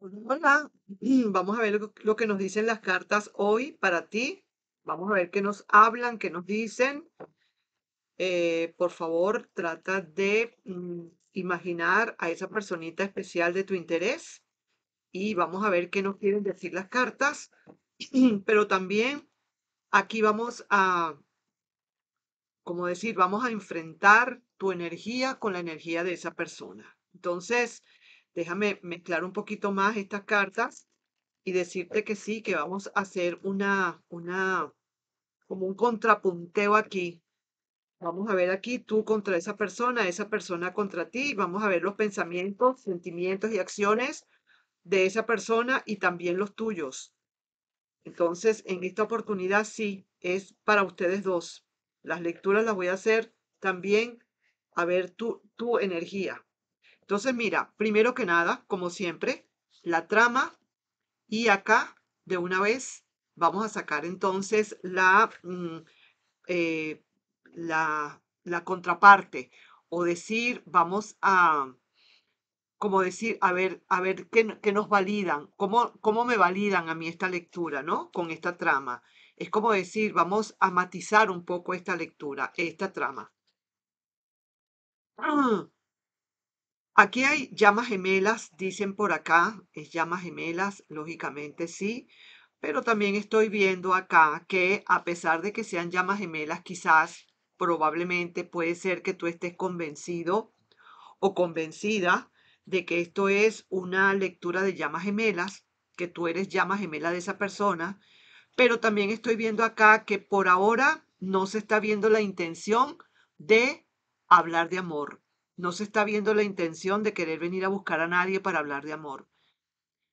Pues, Hola, vamos a ver lo que nos dicen las cartas hoy para ti. Vamos a ver qué nos hablan, qué nos dicen. Eh, por favor, trata de mm, imaginar a esa personita especial de tu interés y vamos a ver qué nos quieren decir las cartas. Pero también aquí vamos a, como decir, vamos a enfrentar tu energía con la energía de esa persona. Entonces, Déjame mezclar un poquito más estas cartas y decirte que sí, que vamos a hacer una, una, como un contrapunteo aquí. Vamos a ver aquí tú contra esa persona, esa persona contra ti. Vamos a ver los pensamientos, sentimientos y acciones de esa persona y también los tuyos. Entonces, en esta oportunidad sí, es para ustedes dos. Las lecturas las voy a hacer también a ver tu, tu energía. Entonces, mira, primero que nada, como siempre, la trama y acá, de una vez, vamos a sacar entonces la, mm, eh, la, contraparte o decir, vamos a, como decir, a ver, a ver qué, nos validan, cómo, cómo me validan a mí esta lectura, ¿no? Con esta trama. Es como decir, vamos a matizar un poco esta lectura, esta trama. Ah. Aquí hay llamas gemelas, dicen por acá, es llamas gemelas, lógicamente sí, pero también estoy viendo acá que a pesar de que sean llamas gemelas, quizás, probablemente puede ser que tú estés convencido o convencida de que esto es una lectura de llamas gemelas, que tú eres llama gemela de esa persona, pero también estoy viendo acá que por ahora no se está viendo la intención de hablar de amor. No se está viendo la intención de querer venir a buscar a nadie para hablar de amor.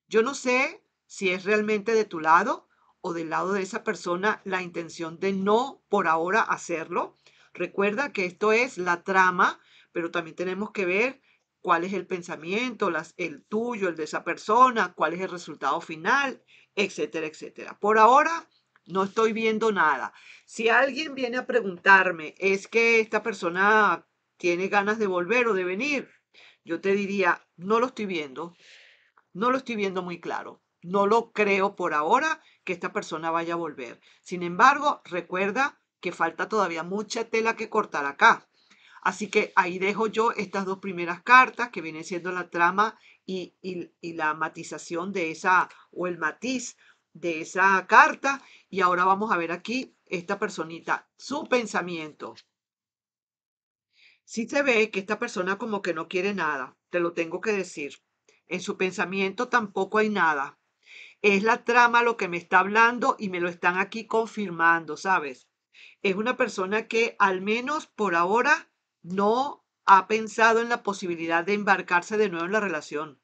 Yo no sé si es realmente de tu lado o del lado de esa persona la intención de no por ahora hacerlo. Recuerda que esto es la trama, pero también tenemos que ver cuál es el pensamiento, las, el tuyo, el de esa persona, cuál es el resultado final, etcétera, etcétera. Por ahora no estoy viendo nada. Si alguien viene a preguntarme, es que esta persona tiene ganas de volver o de venir, yo te diría, no lo estoy viendo, no lo estoy viendo muy claro, no lo creo por ahora que esta persona vaya a volver. Sin embargo, recuerda que falta todavía mucha tela que cortar acá. Así que ahí dejo yo estas dos primeras cartas que vienen siendo la trama y, y, la matización de esa, o el matiz de esa carta. Y ahora vamos a ver aquí esta personita, su pensamiento. Si se ve que esta persona como que no quiere nada, te lo tengo que decir. En su pensamiento tampoco hay nada. Es la trama lo que me está hablando y me lo están aquí confirmando, ¿sabes? Es una persona que al menos por ahora no ha pensado en la posibilidad de embarcarse de nuevo en la relación.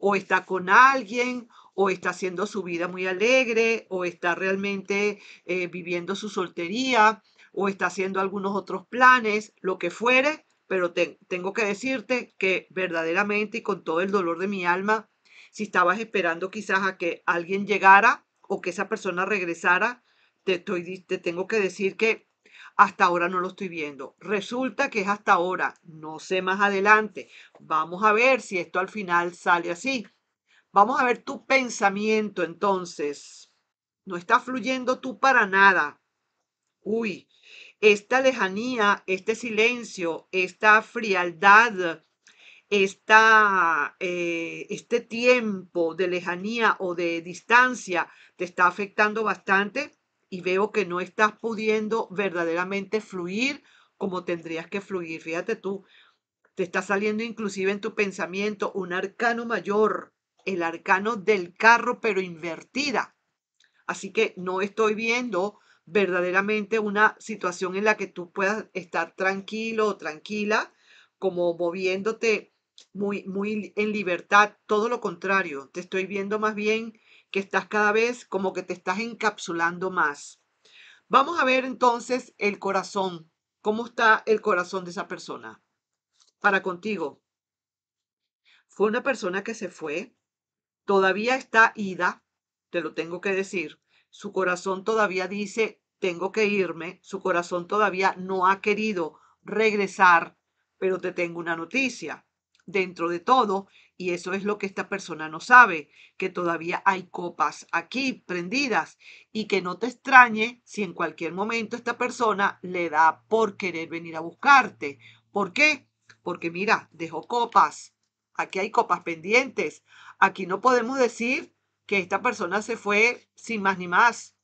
O está con alguien, o está haciendo su vida muy alegre, o está realmente eh, viviendo su soltería, o está haciendo algunos otros planes, lo que fuere, pero te, tengo que decirte que verdaderamente y con todo el dolor de mi alma, si estabas esperando quizás a que alguien llegara o que esa persona regresara, te, te tengo que decir que hasta ahora no lo estoy viendo. Resulta que es hasta ahora, no sé más adelante. Vamos a ver si esto al final sale así. Vamos a ver tu pensamiento entonces. No está fluyendo tú para nada. Uy, esta lejanía, este silencio, esta frialdad, esta, eh, este tiempo de lejanía o de distancia te está afectando bastante y veo que no estás pudiendo verdaderamente fluir como tendrías que fluir. Fíjate tú, te está saliendo inclusive en tu pensamiento un arcano mayor, el arcano del carro, pero invertida. Así que no estoy viendo verdaderamente una situación en la que tú puedas estar tranquilo o tranquila, como moviéndote muy, muy en libertad, todo lo contrario, te estoy viendo más bien que estás cada vez como que te estás encapsulando más. Vamos a ver entonces el corazón, cómo está el corazón de esa persona para contigo. Fue una persona que se fue, todavía está ida, te lo tengo que decir, su corazón todavía dice, tengo que irme, su corazón todavía no ha querido regresar, pero te tengo una noticia dentro de todo, y eso es lo que esta persona no sabe, que todavía hay copas aquí prendidas y que no te extrañe si en cualquier momento esta persona le da por querer venir a buscarte. ¿Por qué? Porque mira, dejo copas, aquí hay copas pendientes, aquí no podemos decir que esta persona se fue sin más ni más.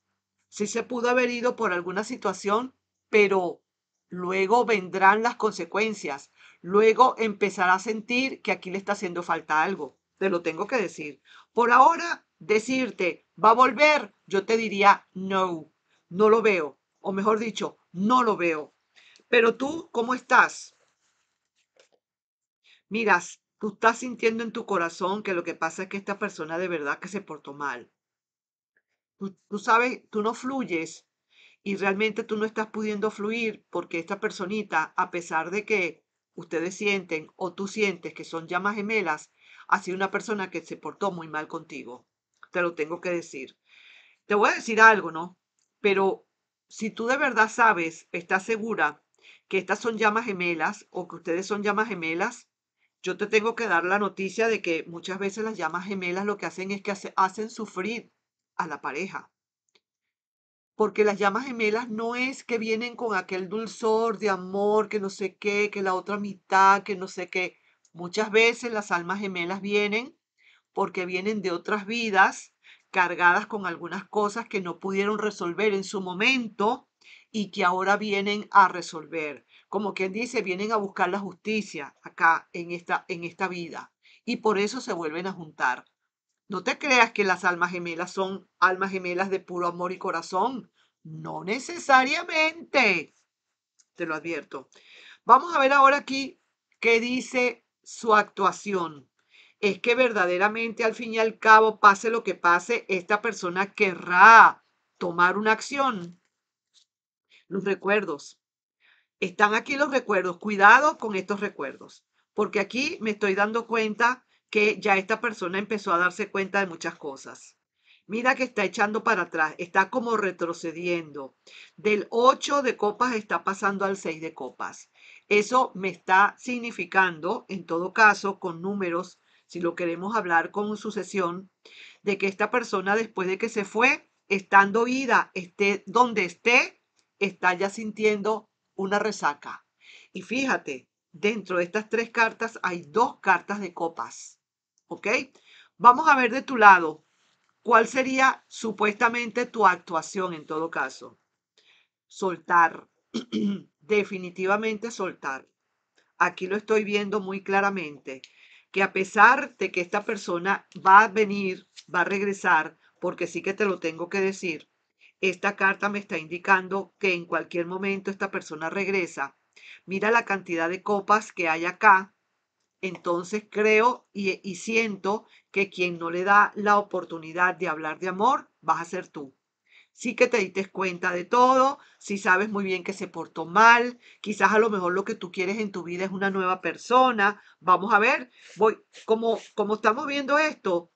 Sí se pudo haber ido por alguna situación, pero luego vendrán las consecuencias. Luego empezará a sentir que aquí le está haciendo falta algo. Te lo tengo que decir. Por ahora, decirte, va a volver, yo te diría, no, no lo veo. O mejor dicho, no lo veo. Pero tú, ¿cómo estás? Miras, Tú estás sintiendo en tu corazón que lo que pasa es que esta persona de verdad que se portó mal. Tú, sabes, tú no fluyes y realmente tú no estás pudiendo fluir porque esta personita, a pesar de que ustedes sienten o tú sientes que son llamas gemelas, ha sido una persona que se portó muy mal contigo. Te lo tengo que decir. Te voy a decir algo, ¿no? Pero si tú de verdad sabes, estás segura que estas son llamas gemelas o que ustedes son llamas gemelas, yo te tengo que dar la noticia de que muchas veces las llamas gemelas lo que hacen es que hacen sufrir a la pareja. Porque las llamas gemelas no es que vienen con aquel dulzor de amor, que no sé qué, que la otra mitad, que no sé qué. Muchas veces las almas gemelas vienen porque vienen de otras vidas cargadas con algunas cosas que no pudieron resolver en su momento y que ahora vienen a resolver. Como quien dice, vienen a buscar la justicia acá en esta, en esta vida y por eso se vuelven a juntar. No te creas que las almas gemelas son almas gemelas de puro amor y corazón. No necesariamente. Te lo advierto. Vamos a ver ahora aquí qué dice su actuación. Es que verdaderamente al fin y al cabo, pase lo que pase, esta persona querrá tomar una acción los recuerdos. Están aquí los recuerdos. Cuidado con estos recuerdos, porque aquí me estoy dando cuenta que ya esta persona empezó a darse cuenta de muchas cosas. Mira que está echando para atrás, está como retrocediendo. Del 8 de copas está pasando al 6 de copas. Eso me está significando, en todo caso, con números, si lo queremos hablar con sucesión, de que esta persona después de que se fue, estando ida, esté donde esté, está ya sintiendo una resaca. Y fíjate, dentro de estas tres cartas hay dos cartas de copas. ¿Ok? Vamos a ver de tu lado cuál sería supuestamente tu actuación en todo caso. Soltar. Definitivamente soltar. Aquí lo estoy viendo muy claramente. Que a pesar de que esta persona va a venir, va a regresar, porque sí que te lo tengo que decir, esta carta me está indicando que en cualquier momento esta persona regresa. Mira la cantidad de copas que hay acá. Entonces creo y, siento que quien no le da la oportunidad de hablar de amor vas a ser tú sí que te diste cuenta de todo, si sí sabes muy bien que se portó mal, quizás a lo mejor lo que tú quieres en tu vida es una nueva persona. Vamos a ver, voy, como, como estamos viendo esto,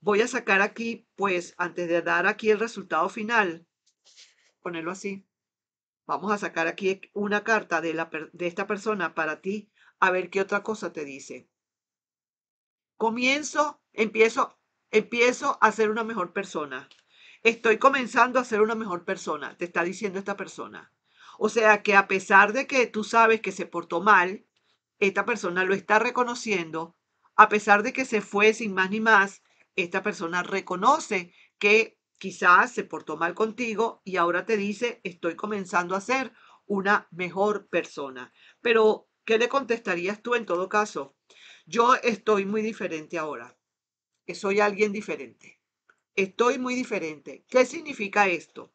voy a sacar aquí, pues antes de dar aquí el resultado final, ponerlo así. Vamos a sacar aquí una carta de, la, de esta persona para ti, a ver qué otra cosa te dice. Comienzo, empiezo, empiezo a ser una mejor persona. Estoy comenzando a ser una mejor persona, te está diciendo esta persona. O sea que a pesar de que tú sabes que se portó mal, esta persona lo está reconociendo. A pesar de que se fue sin más ni más, esta persona reconoce que Quizás se portó mal contigo y ahora te dice, estoy comenzando a ser una mejor persona. Pero, ¿qué le contestarías tú en todo caso? Yo estoy muy diferente ahora. Soy alguien diferente. Estoy muy diferente. ¿Qué significa esto?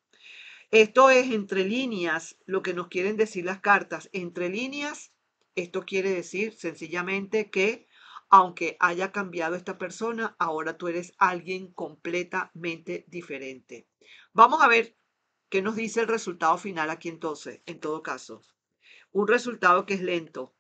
Esto es entre líneas lo que nos quieren decir las cartas. Entre líneas, esto quiere decir sencillamente que aunque haya cambiado esta persona, ahora tú eres alguien completamente diferente. Vamos a ver qué nos dice el resultado final aquí entonces, en todo caso. Un resultado que es lento,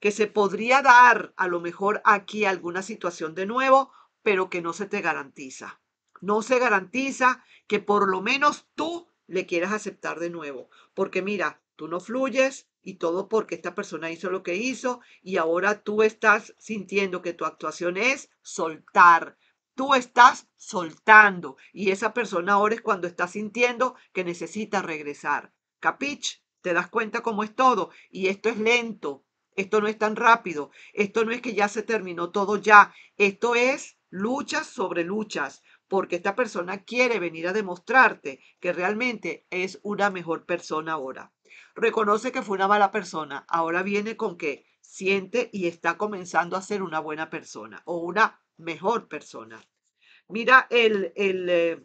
que se podría dar a lo mejor aquí alguna situación de nuevo, pero que no se te garantiza. No se garantiza que por lo menos tú le quieras aceptar de nuevo, porque mira, tú no fluyes, y todo porque esta persona hizo lo que hizo y ahora tú estás sintiendo que tu actuación es soltar. Tú estás soltando y esa persona ahora es cuando está sintiendo que necesita regresar. ¿Capich? ¿Te das cuenta cómo es todo? Y esto es lento, esto no es tan rápido, esto no es que ya se terminó todo ya, esto es luchas sobre luchas, porque esta persona quiere venir a demostrarte que realmente es una mejor persona ahora reconoce que fue una mala persona, ahora viene con que siente y está comenzando a ser una buena persona o una mejor persona. Mira el, el, eh,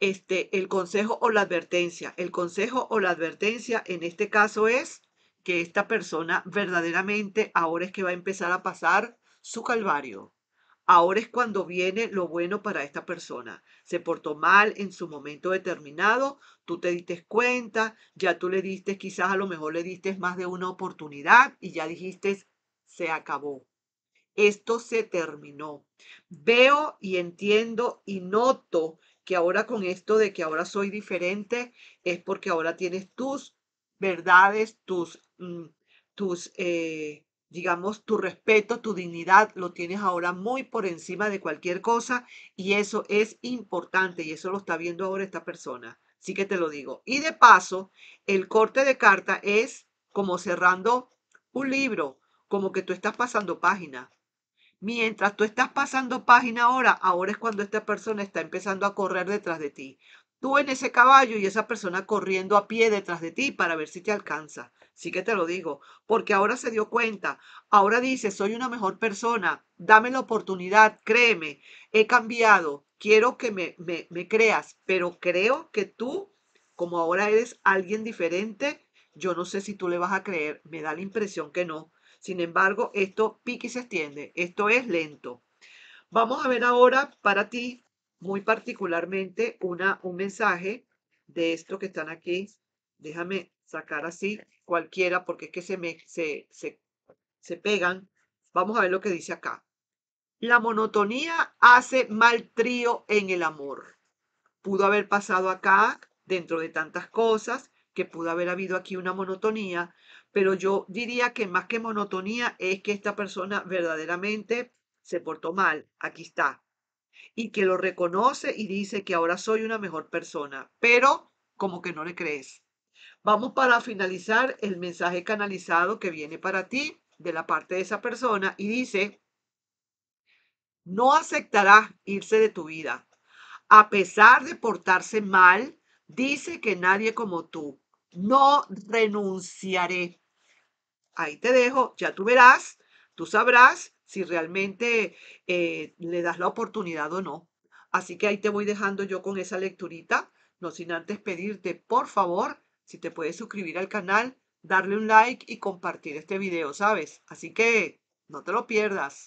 este, el consejo o la advertencia. El consejo o la advertencia en este caso es que esta persona verdaderamente ahora es que va a empezar a pasar su calvario. Ahora es cuando viene lo bueno para esta persona. Se portó mal en su momento determinado, tú te diste cuenta, ya tú le diste, quizás a lo mejor le diste más de una oportunidad y ya dijiste, se acabó. Esto se terminó. Veo y entiendo y noto que ahora con esto de que ahora soy diferente es porque ahora tienes tus verdades, tus, mm, tus eh, digamos, tu respeto, tu dignidad, lo tienes ahora muy por encima de cualquier cosa y eso es importante y eso lo está viendo ahora esta persona. Sí que te lo digo. Y de paso, el corte de carta es como cerrando un libro, como que tú estás pasando página. Mientras tú estás pasando página ahora, ahora es cuando esta persona está empezando a correr detrás de ti tú en ese caballo y esa persona corriendo a pie detrás de ti para ver si te alcanza. Sí que te lo digo, porque ahora se dio cuenta, ahora dice, soy una mejor persona, dame la oportunidad, créeme, he cambiado, quiero que me, me, me creas, pero creo que tú, como ahora eres alguien diferente, yo no sé si tú le vas a creer, me da la impresión que no. Sin embargo, esto pique y se extiende, esto es lento. Vamos a ver ahora para ti muy particularmente una, un mensaje de esto que están aquí. Déjame sacar así cualquiera porque es que se me se, se, se pegan. Vamos a ver lo que dice acá. La monotonía hace mal trío en el amor. Pudo haber pasado acá dentro de tantas cosas, que pudo haber habido aquí una monotonía, pero yo diría que más que monotonía es que esta persona verdaderamente se portó mal. Aquí está y que lo reconoce y dice que ahora soy una mejor persona, pero como que no le crees. Vamos para finalizar el mensaje canalizado que viene para ti de la parte de esa persona y dice, no aceptará irse de tu vida. A pesar de portarse mal, dice que nadie como tú. No renunciaré. Ahí te dejo, ya tú verás, tú sabrás si realmente eh, le das la oportunidad o no. Así que ahí te voy dejando yo con esa lecturita, no sin antes pedirte, por favor, si te puedes suscribir al canal, darle un like y compartir este video, ¿sabes? Así que no te lo pierdas.